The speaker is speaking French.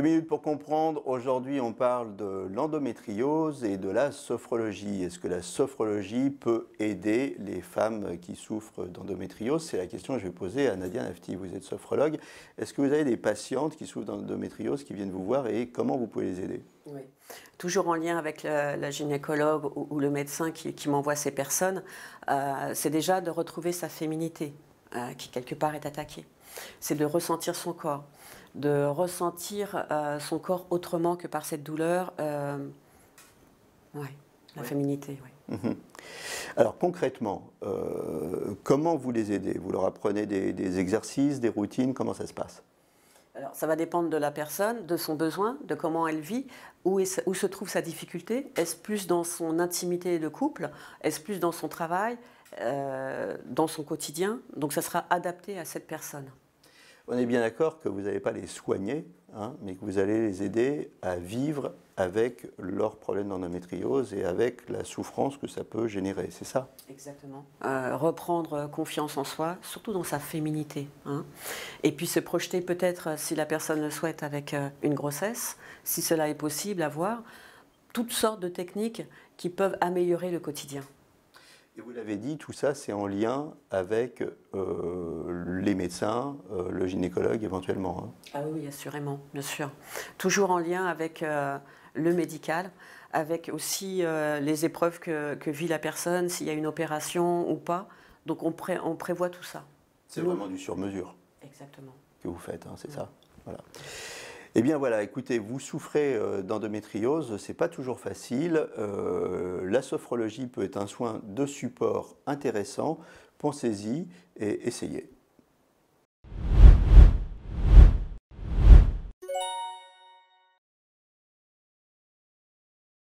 Deux minutes pour comprendre. Aujourd'hui, on parle de l'endométriose et de la sophrologie. Est-ce que la sophrologie peut aider les femmes qui souffrent d'endométriose C'est la question que je vais poser à Nadia Nafti. Vous êtes sophrologue. Est-ce que vous avez des patientes qui souffrent d'endométriose qui viennent vous voir et comment vous pouvez les aider oui. Toujours en lien avec la, gynécologue ou, le médecin qui, m'envoie ces personnes, euh, c'est déjà de retrouver sa féminité. Euh, qui quelque part est attaqué. C'est de ressentir son corps, de ressentir euh, son corps autrement que par cette douleur. Euh, la féminité, mhm. Alors concrètement, comment vous les aidez Vous leur apprenez des exercices, des routines Comment ça se passe alors, ça va dépendre de la personne, de son besoin, de comment elle vit, où, se trouve sa difficulté. Est-ce plus dans son intimité de couple Est-ce plus dans son travail euh, Dans son quotidien Donc, ça sera adapté à cette personne on est bien d'accord que vous n'allez pas les soigner, hein, mais que vous allez les aider à vivre avec leurs problèmes d'endométriose et avec la souffrance que ça peut générer, c'est ça Exactement. Euh, reprendre confiance en soi, surtout dans sa féminité. Hein. Et puis se projeter peut-être, euh, si la personne le souhaite, avec euh, une grossesse, si cela est possible, avoir toutes sortes de techniques qui peuvent améliorer le quotidien. Et vous l'avez dit, tout ça, c'est en lien avec euh, les médecins, euh, le gynécologue éventuellement. Hein. Ah oui, assurément, bien sûr. Toujours en lien avec euh, le médical, avec aussi les épreuves que, vit la personne, s'il y a une opération ou pas. Donc on, on prévoit tout ça. C'est vraiment du sur-mesure. Exactement. Que vous faites, hein, c'est ça. Voilà. Eh bien voilà, écoutez, vous souffrez euh, d'endométriose, c'est pas toujours facile. Euh, la sophrologie peut être un soin de support intéressant. Pensez-y et essayez.